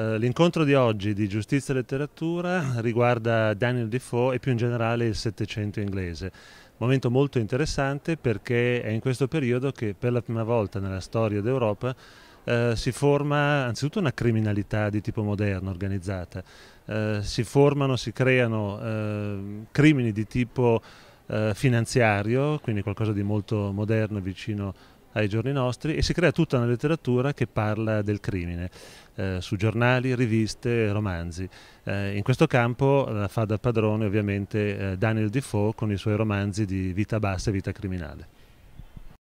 Eh, l'incontro di oggi di Giustizia e Letteratura riguarda Daniel Defoe e più in generale il Settecento inglese. Momento molto interessante perché è in questo periodo che per la prima volta nella storia d'Europa eh, si forma anzitutto una criminalità di tipo moderno organizzata, eh, si formano, si creano eh, crimini di tipo eh, finanziario, quindi qualcosa di molto moderno e vicino a ai giorni nostri e si crea tutta una letteratura che parla del crimine, eh, su giornali, riviste, romanzi. Eh, in questo campo la fa da padrone ovviamente eh, Daniel Defoe con i suoi romanzi di vita bassa e vita criminale.